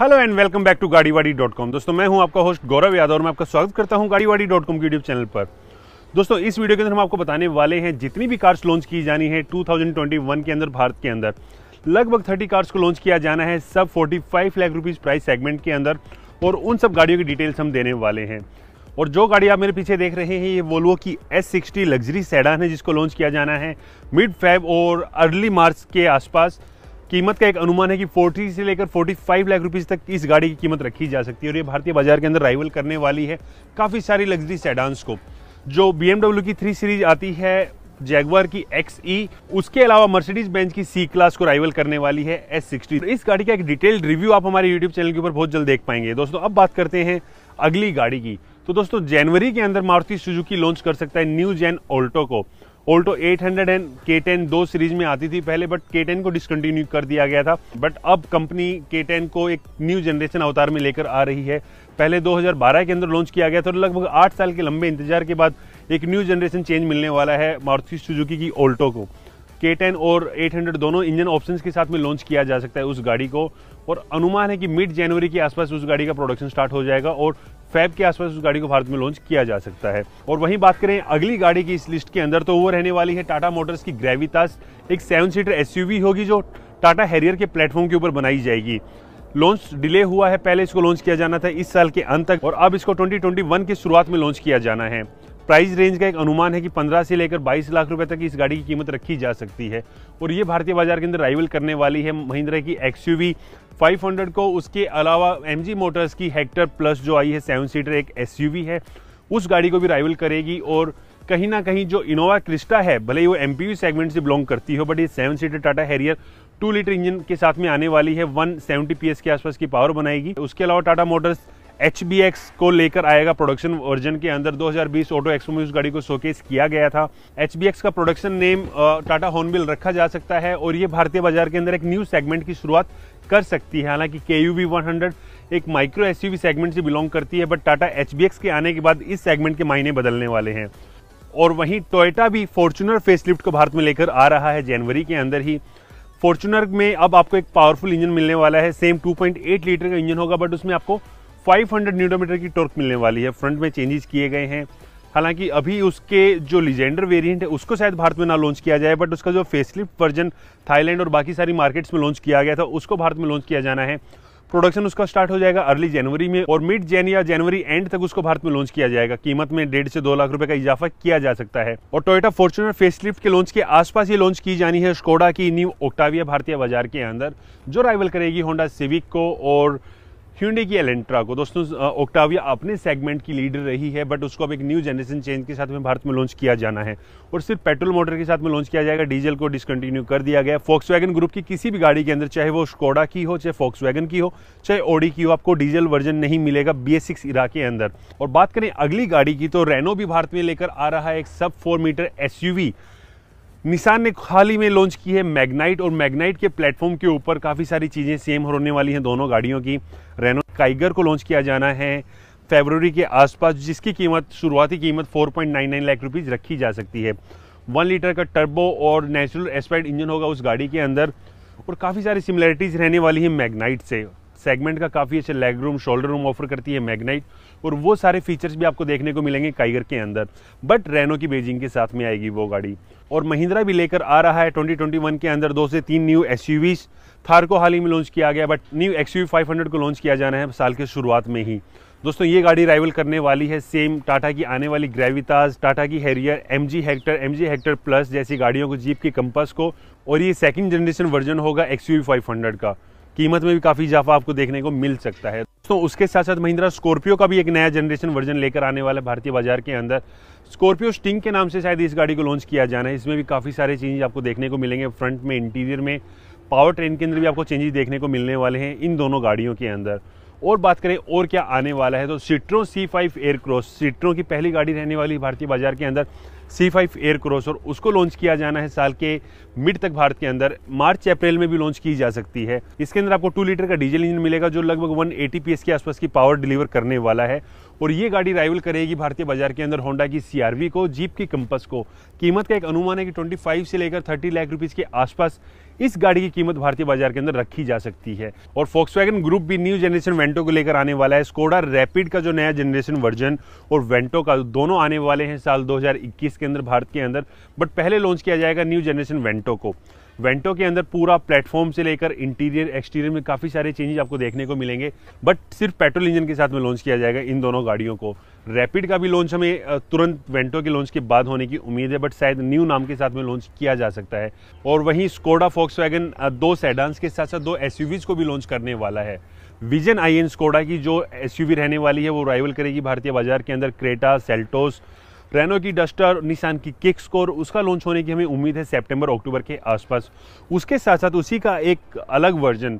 hello and welcome back to Gaadiwaadi dot com दोस्तों मैं हूं आपका होस्ट गौरव यादव और मैं आपका स्वागत करता हूं गाड़ीवाड़ी डॉट कॉम के यूट्यूब चैनल पर दोस्तों इस वीडियो के अंदर हम आपको बताने वाले हैं जितनी भी कार्स लॉन्च की जानी है 2021 के अंदर भारत के अंदर लगभग 30 कार्स को लॉन्च किया जाना है sub forty lakh rupees price segment के अंदर और उन सब गाड़ियों की डिटेल्स हम देने वाले हैं और जो गाड़ी आप मेरे पीछे देख रहे हैं ये वोल्वो की एस सिक्सटी लग्जरी सेडान है जिसको लॉन्च किया जाना है मिड फाइव और अर्ली मार्च के आसपास कीमत का एक अनुमान है कि 40 से लेकर 45 लाख रुपीज तक इस गाड़ी की कीमत रखी जा सकती है और ये भारतीय बाजार के अंदर राइवल करने वाली है काफ़ी सारी लग्जरी सेडांस को जो बी की थ्री सीरीज आती है जैगवार की एक्स ई e, उसके अलावा मर्सिडीज बेंच की सी क्लास को राइवल करने वाली है एस सिक्सटी इस गाड़ी का एक डिटेल्ड रिव्यू आप हमारे यूट्यूब चैनल के ऊपर बहुत जल्द देख पाएंगे दोस्तों अब बात करते हैं अगली गाड़ी की तो दोस्तों जनवरी के अंदर मारुति सुजुकी लॉन्च कर सकता है न्यू जैन ओल्टो को ओल्टो 800 एंड टेन दो सीरीज में आती थी पहले बट टेन को डिसकंटिन्यू कर दिया गया था बट अब कंपनी टेन को एक न्यू जनरेशन अवतार में लेकर आ रही है पहले 2012 के अंदर लॉन्च किया गया था और लगभग आठ साल के लंबे इंतजार के बाद एक न्यू जनरेशन चेंज मिलने वाला है मारुति सुजुकी की ओल्टो को टेन और 800 दोनों इंजन ऑप्शन के साथ में लॉन्च किया जा सकता है उस गाड़ी को और अनुमान है कि मिड जनवरी के आसपास उस गाड़ी का प्रोडक्शन स्टार्ट हो जाएगा और फैब के आसपास उस गाड़ी को भारत में लॉन्च किया जा सकता है और वहीं बात करें अगली गाड़ी की इस लिस्ट के अंदर तो वो रहने वाली है टाटा मोटर्स की ग्रेविटास एक सेवन सीटर एस होगी जो टाटा हैरियर के प्लेटफॉर्म के ऊपर बनाई जाएगी लॉन्च डिले हुआ है पहले इसको लॉन्च किया जाना था इस साल के अंत तक और अब इसको 2021 की शुरुआत में लॉन्च किया जाना है प्राइस रेंज का एक अनुमान है कि 15 से लेकर 22 लाख रुपए तक इस गाड़ी की कीमत रखी जा सकती है और ये भारतीय बाजार के अंदर राइवल करने वाली है महिंद्रा की एक्सयूवी 500 को उसके अलावा एम मोटर्स की हेक्टर प्लस जो आई है सेवन सीटर एक एस है उस गाड़ी को भी राइवल करेगी और कहीं ना कहीं जो इनोवा क्रिस्टा है भले ही वो एम सेगमेंट से बिलोंग करती हो बट ये seven seater Tata Harrier two litre engine के साथ में आने वाली है वन सेवेंटी के आसपास की पावर बनाएगी उसके अलावा टाटा मोटर्स एच को लेकर आएगा प्रोडक्शन वर्जन के अंदर 2020 ऑटो एक्सपो में उस गाड़ी को शोकेस किया गया था एच का प्रोडक्शन नेम टाटा हॉर्नबिल रखा जा सकता है और ये भारतीय बाजार के अंदर एक न्यू सेगमेंट की शुरुआत कर सकती है हालांकि के यू वी एक माइक्रो एस सेगमेंट से बिलोंग करती है बट टाटा एच के आने के बाद इस सेगमेंट के मायने बदलने वाले हैं और वहीं टोयटा भी फॉर्चुनर फेसलिफ्ट को भारत में लेकर आ रहा है जनवरी के अंदर ही फॉर्चुनर में अब आपको एक पावरफुल इंजन मिलने वाला है सेम 2.8 लीटर का इंजन होगा बट उसमें आपको 500 न्यूटोमीटर की टॉर्क मिलने वाली है फ्रंट में चेंजेस किए गए हैं हालांकि अभी उसके जो लिजेंडर वेरिएंट है उसको शायद भारत में ना लॉन्च किया जाए बट उसका जो फेसलिफ्ट वर्जन थाईलैंड और बाकी सारी मार्केट्स में लॉन्च किया गया था उसको भारत में लॉन्च किया जाना है प्रोडक्शन उसका स्टार्ट हो जाएगा अर्ली जनवरी में और मिड जैन या जनवरी एंड तक उसको भारत में लॉन्च किया जाएगा कीमत में डेढ़ से दो लाख रुपए का इजाफा किया जा सकता है और टोयोटा फॉर्चुनर फेसलिफ्ट के लॉन्च के आसपास ये लॉन्च की जानी है स्कोडा की न्यू ओक्टाविया भारतीय बाजार के अंदर जो राइवल करेगी होंडा सिविक को और ह्यूडे की एलेंट्रा को दोस्तों ओक्टाविया अपने सेगमेंट की लीडर रही है बट उसको अब एक न्यू जनरेशन चेंज के साथ में भारत में लॉन्च किया जाना है और सिर्फ पेट्रोल मोटर के साथ में लॉन्च किया जाएगा डीजल को डिसकंटिन्यू कर दिया गया फोक्स ग्रुप की किसी भी गाड़ी के अंदर चाहे वो स्कोडा की हो चाहे फॉक्स की हो चाहे ओडी की हो आपको डीजल वर्जन नहीं मिलेगा बी एस इरा के अंदर और बात करें अगली गाड़ी की तो रेनो भी भारत में लेकर आ रहा है एक सब फोर मीटर एस निशान ने हाल ही में लॉन्च की है मैग्नाइट और मैग्नाइट के प्लेटफॉर्म के ऊपर काफ़ी सारी चीज़ें सेम होने वाली हैं दोनों गाड़ियों की रेनो काइगर को लॉन्च किया जाना है फेबररी के आसपास जिसकी कीमत शुरुआती कीमत 4.99 लाख रुपीज़ रखी जा सकती है वन लीटर का टर्बो और नेचुरल एस्पाइड इंजन होगा उस गाड़ी के अंदर और काफ़ी सारी सिमिलैरिटीज़ रहने वाली हैं मैगनाइट से सेगमेंट का काफ़ी अच्छे leg room shoulder room offer करती है मैग्नाइट और वो सारे फीचर्स भी आपको देखने को मिलेंगे काइगर के अंदर बट रेनो की बेजिंग के साथ में आएगी वो गाड़ी और महिंद्रा भी लेकर आ रहा है 2021 के अंदर दो से तीन न्यू एस थार को हाल ही में लॉन्च किया गया बट न्यू एक्स यू को लॉन्च किया जाना है साल के शुरुआत में ही दोस्तों ये गाड़ी राइवल करने वाली है सेम टाटा की आने वाली ग्रेविताज टाटा की Harrier M G Hector M G Hector Plus जैसी गाड़ियों को जीप की कंपस को और ये सेकंड जनरेशन वर्जन होगा एक्स यू का कीमत में भी काफ़ी इजाफा आपको देखने को मिल सकता है तो उसके साथ साथ महिंद्रा स्कॉर्पियो का भी एक नया जनरेशन वर्जन लेकर आने वाला है भारतीय बाजार के अंदर स्कॉर्पियो स्टिंग के नाम से शायद इस गाड़ी को लॉन्च किया जाना है इसमें भी काफ़ी सारे चेंज आपको देखने को मिलेंगे फ्रंट में इंटीरियर में पावर ट्रेन के अंदर भी आपको चेंजेस देखने को मिलने वाले हैं इन दोनों गाड़ियों के अंदर और बात करें और क्या आने वाला है तो सिट्रो सी फाइव एयरक्रॉस सिट्रो की पहली गाड़ी रहने वाली भारतीय बाजार के अंदर सी फाइव एयर क्रॉसर उसको लॉन्च किया जाना है साल के मिड तक भारत के अंदर मार्च अप्रैल में भी लॉन्च की जा सकती है इसके अंदर आपको टू लीटर का डीजल इंजन मिलेगा जो लगभग वन एटी पी के आसपास की पावर डिलीवर करने वाला है और ये गाड़ी राइवल करेगी भारतीय बाजार के अंदर होंडा की सीआरवी को जीप की कंपस को कीमत का एक अनुमान है कि ट्वेंटी से लेकर थर्टी लाख रुपीज के आसपास इस गाड़ी की कीमत भारतीय बाजार के अंदर रखी जा सकती है और फोक्स ग्रुप भी न्यू जनरेशन वेंटो को लेकर आने वाला है स्कोडा रैपिड का जो नया जनरेशन वर्जन और वेंटो का दोनों आने वाले हैं साल 2021 के अंदर भारत के अंदर बट पहले लॉन्च किया जाएगा न्यू जनरेशन वेंटो को वेंटो के अंदर पूरा प्लेटफॉर्म से लेकर इंटीरियर एक्सटीरियर में काफ़ी सारे चेंजेस आपको देखने को मिलेंगे बट सिर्फ पेट्रोल इंजन के साथ में लॉन्च किया जाएगा इन दोनों गाड़ियों को रैपिड का भी लॉन्च हमें तुरंत वेंटो के लॉन्च के बाद होने की उम्मीद है बट शायद न्यू नाम के साथ में लॉन्च किया जा सकता है और वहीं स्कोडा फॉक्स वैगन दो सैडांस के साथ साथ दो एस को भी लॉन्च करने वाला है विजन आई एन स्कोडा की जो एस रहने वाली है वो राइवल करेगी भारतीय बाजार के अंदर क्रेटा सेल्टोस रेनो की डस्टर निशान की किक स्कोर उसका लॉन्च होने की हमें उम्मीद है सेप्टेम्बर अक्टूबर के आसपास उसके साथ साथ उसी का एक अलग वर्जन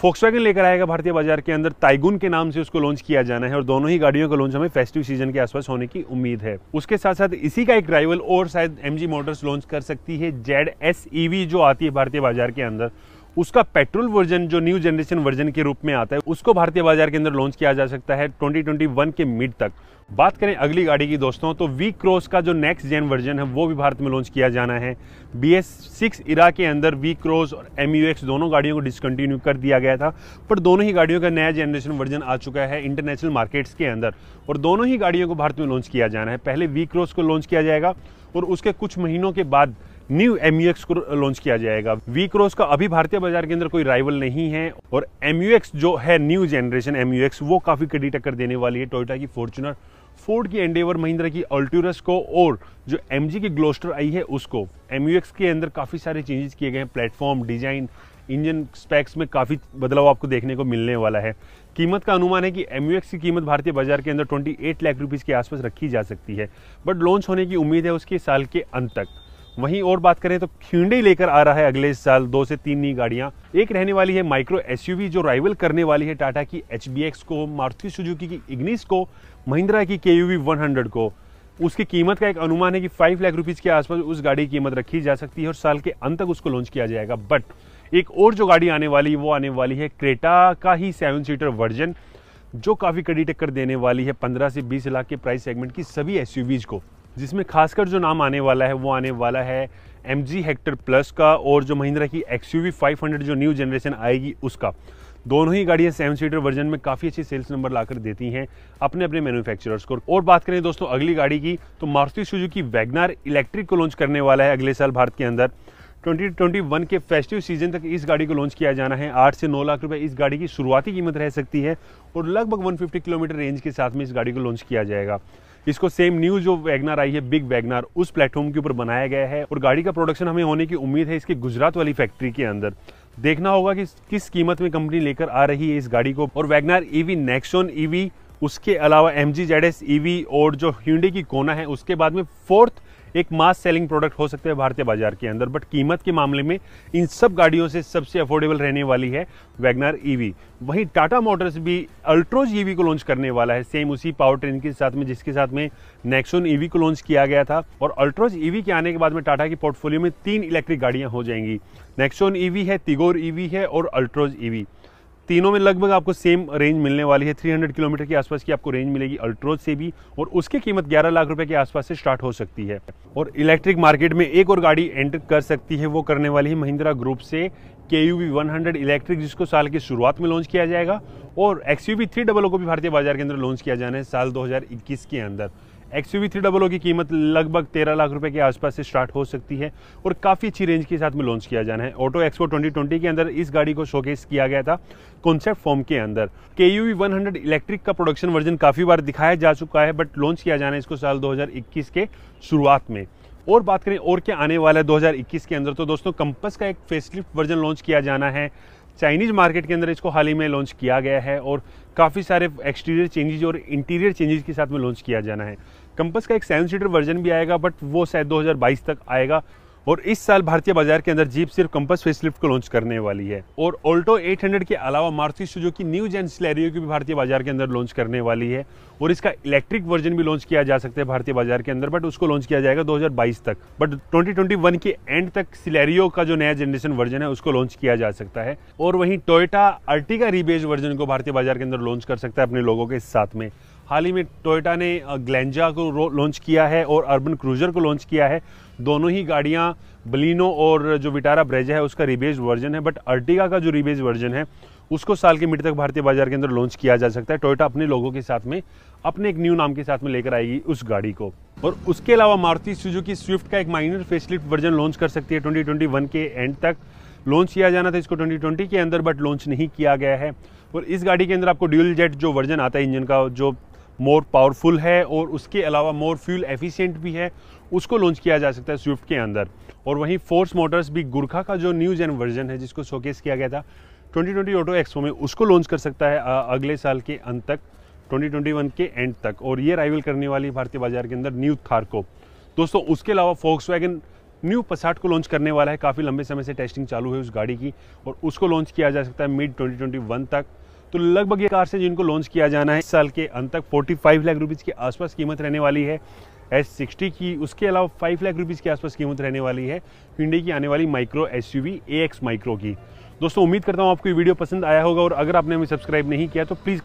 फोक्स लेकर आएगा भारतीय बाजार के अंदर ताइगुन के नाम से उसको लॉन्च किया जाना है और दोनों ही गाड़ियों का लॉन्च हमें फेस्टिव सीजन के आसपास होने की उम्मीद है उसके साथ साथ इसी का एक राइवल और शायद एम मोटर्स लॉन्च कर सकती है जेड एस e जो आती है भारतीय बाजार के अंदर उसका पेट्रोल वर्जन जो न्यू जनरेशन वर्जन के रूप में आता है उसको भारतीय बाजार के अंदर लॉन्च किया जा सकता है 2021 के मिड तक बात करें अगली गाड़ी की दोस्तों तो वी क्रॉस का जो नेक्स्ट जेन वर्जन है वो भी भारत में लॉन्च किया जाना है बी एस सिक्स इरा के अंदर वी क्रॉस और एम यू एक्स दोनों गाड़ियों को डिसकंटिन्यू कर दिया गया था पर दोनों ही गाड़ियों का नया जनरेशन वर्जन आ चुका है इंटरनेशनल मार्केट्स के अंदर और दोनों ही गाड़ियों को भारत में लॉन्च किया जाना है पहले वी क्रॉस को लॉन्च किया जाएगा और उसके कुछ महीनों के बाद न्यू एमयूएक्स को लॉन्च किया जाएगा वी क्रॉस का अभी भारतीय बाजार के अंदर कोई राइवल नहीं है और एमयूएक्स जो है न्यू जनरेशन एमयूएक्स वो काफी कड़ी टक्कर देने वाली है टोयोटा की फॉर्चुनर फोर्ड की एंडेवर महिंद्रा की अल्टूरस को और जो एम की ग्लोस्टर आई है उसको एमयूएक्स के अंदर काफ़ी सारे चेंजेस किए गए हैं प्लेटफॉर्म डिजाइन इंजन स्पेक्स में काफ़ी बदलाव आपको देखने को मिलने वाला है कीमत का अनुमान है कि एमयूएक्स की कीमत भारतीय बाजार के अंदर 28 लाख रुपीज़ के आसपास रखी जा सकती है बट लॉन्च होने की उम्मीद है उसके साल के अंत तक वहीं और बात करें तो ह्यूंडई लेकर आ रहा है अगले साल दो से तीन नई गाड़ियां एक रहने वाली है माइक्रो एसयूवी जो राइवल करने वाली है टाटा की एच को मारुति सुजुकी की इग्निस को महिंद्रा की के 100 को उसकी कीमत का एक अनुमान है कि फाइव लाख रुपीज़ के आसपास उस गाड़ी की कीमत रखी जा सकती है और साल के अंत तक उसको लॉन्च किया जाएगा बट एक और जो गाड़ी आने वाली वो आने वाली है क्रेटा का ही सेवन सीटर वर्जन जो काफ़ी कड़ी टक्कर देने वाली है पंद्रह से बीस लाख के प्राइस सेगमेंट की सभी एस को जिसमें खासकर जो नाम आने वाला है वो आने वाला है एम जी हेक्टर प्लस का और जो महिंद्रा की X U V five hundred जो न्यू जनरेशन आएगी उसका दोनों ही गाड़ियाँ सेवन सीटर वर्जन में काफ़ी अच्छी सेल्स नंबर लाकर देती हैं अपने अपने मैन्युफैक्चरर्स को और बात करें दोस्तों अगली गाड़ी की तो मारुति सुजुकी वैगनार इलेक्ट्रिक को लॉन्च करने वाला है अगले साल भारत के अंदर 2021 के फेस्टिव सीजन तक इस गाड़ी को लॉन्च किया जाना है आठ से नौ लाख रुपए इस गाड़ी की शुरुआती कीमत रह सकती है और लगभग 150 किलोमीटर रेंज के साथ में इस गाड़ी को लॉन्च किया जाएगा इसको सेम न्यू जो वैगनार आई है बिग वैगनार उस प्लेटफॉर्म के ऊपर बनाया गया है और गाड़ी का प्रोडक्शन हमें होने की उम्मीद है इसकी गुजरात वाली फैक्ट्री के अंदर देखना होगा कि किस कीमत में कंपनी लेकर आ रही है इस गाड़ी को और वैगनार ईवी नेक्सोन ईवी उसके अलावा M G Z S EV और जो ह्यूडे की कोना है उसके बाद में फोर्थ एक मास सेलिंग प्रोडक्ट हो सकते हैं भारतीय बाजार के अंदर बट कीमत के मामले में इन सब गाड़ियों से सबसे अफोर्डेबल रहने वाली है वैगनार ईवी e वहीं टाटा मोटर्स भी अल्ट्रोज ईवी e को लॉन्च करने वाला है सेम उसी पावर ट्रेन के साथ में जिसके साथ में नेक्सोन ईवी e को लॉन्च किया गया था और अल्ट्रोज ईवी के आने के बाद में टाटा की पोर्टफोलियो में तीन इलेक्ट्रिक गाड़ियां हो जाएंगी नेक्सोन ईवी है तिगोर ईवी है और अल्ट्रोज ईवी तीनों में लगभग आपको सेम रेंज मिलने वाली है 300 किलोमीटर के आसपास की आपको रेंज मिलेगी अल्ट्रोज से भी और उसकी कीमत 11 लाख रुपए के आसपास से स्टार्ट हो सकती है और इलेक्ट्रिक मार्केट में एक और गाड़ी एंटर कर सकती है वो करने वाली है महिंद्रा ग्रुप से K U V one hundred electric जिसको साल की शुरुआत में लॉन्च किया जाएगा और एक्स यू थ्री डबल को भी भारतीय बाजार के अंदर लॉन्च किया जाना है साल 2021 के अंदर X U three double O की कीमत लगभग तेरह लाख रुपए के आसपास से स्टार्ट हो सकती है और काफ़ी अच्छी रेंज के साथ में लॉन्च किया जाना है ऑटो एक्सपो 2020 के अंदर इस गाड़ी को शोकेस किया गया था कॉन्सेप्ट फॉर्म के अंदर K U V one electric का प्रोडक्शन वर्जन काफ़ी बार दिखाया जा चुका है बट लॉन्च किया जाना है इसको साल 2021 के शुरुआत में और बात करें और क्या आने वाला है 2021 के अंदर तो दोस्तों कंपस का एक फेसलिफ्ट वर्जन लॉन्च किया जाना है चाइनीज़ मार्केट के अंदर इसको हाल ही में लॉन्च किया गया है और काफ़ी सारे एक्सटीरियर चेंजेज और इंटीरियर चेंजेज के साथ में लॉन्च किया जाना है कंपस का एक सेवन सीटर वर्जन भी आएगा बट वो शायद 2022 तक आएगा और इस साल भारतीय बाजार के अंदर जीप सिर्फ कंपस फेसलिफ्ट को लॉन्च करने वाली है और ऑल्टो 800 के अलावा Maruti Suzuki new gen Celerio की भी भारतीय बाजार के अंदर लॉन्च करने वाली है और इसका इलेक्ट्रिक वर्जन भी लॉन्च किया जा सकता है भारतीय बाजार के अंदर बट उसको लॉन्च किया जाएगा दो तक बट ट्वेंटी के एंड तक सिलेरियो का जो नया जनरेशन वर्जन है उसको लॉन्च किया जा सकता है और वहीं टोयटा अर्टिगा रिबेज वर्जन को भारतीय बाजार के अंदर लॉन्च कर सकता है अपने लोगों के साथ में हाल ही में टोयोटा ने ग्लैंजा को लॉन्च किया है और अर्बन क्रूजर को लॉन्च किया है दोनों ही गाड़ियाँ बलिनो और जो विटारा ब्रेजा है उसका रिबेज वर्जन है बट अर्टिगा का जो रिबेज वर्जन है उसको साल के मिड तक भारतीय बाजार के अंदर लॉन्च किया जा सकता है टोयोटा अपने लोगों के साथ में अपने एक न्यू नाम के साथ में लेकर आएगी उस गाड़ी को और उसके अलावा मारुति सुजुकी स्विफ्ट का एक माइनर फेसलिफ्ट वर्जन लॉन्च कर सकती है ट्वेंटी के एंड तक लॉन्च किया जाना था इसको 2020 के अंदर बट लॉन्च नहीं किया गया है और इस गाड़ी के अंदर आपको ड्यूल जेट जो वर्जन आता है इंजन का जो मोर पावरफुल है और उसके अलावा मोर फ्यूल एफिशिएंट भी है उसको लॉन्च किया जा सकता है स्विफ्ट के अंदर और वहीं फोर्स मोटर्स भी गुरखा का जो न्यू जेन वर्जन है जिसको शोकेस किया गया था 2020 ऑटो एक्सपो में उसको लॉन्च कर सकता है अगले साल के अंत तक 2021 के एंड तक और ये राइवल करने वाली भारतीय बाजार के अंदर न्यू थार को दोस्तों उसके अलावा फोक्स वैगन न्यू पसाट को लॉन्च करने वाला है काफ़ी लंबे समय से टेस्टिंग चालू है उस गाड़ी की और उसको लॉन्च किया जा सकता है मिड 2021 तक तो लगभग ये कार से जिनको लॉन्च किया जाना है इस साल के अंत तक 45 लाख रुपीज़ के आसपास कीमत रहने वाली है एस सिक्सटी की उसके अलावा फाइव लाख रुपीज़ के आसपास कीमत रहने वाली है हिंडे की आने वाली micro S U A X micro की दोस्तों उम्मीद करता हूँ आपको ये वीडियो पसंद आया होगा और अगर आपने हमें सब्सक्राइब नहीं किया तो प्लीज़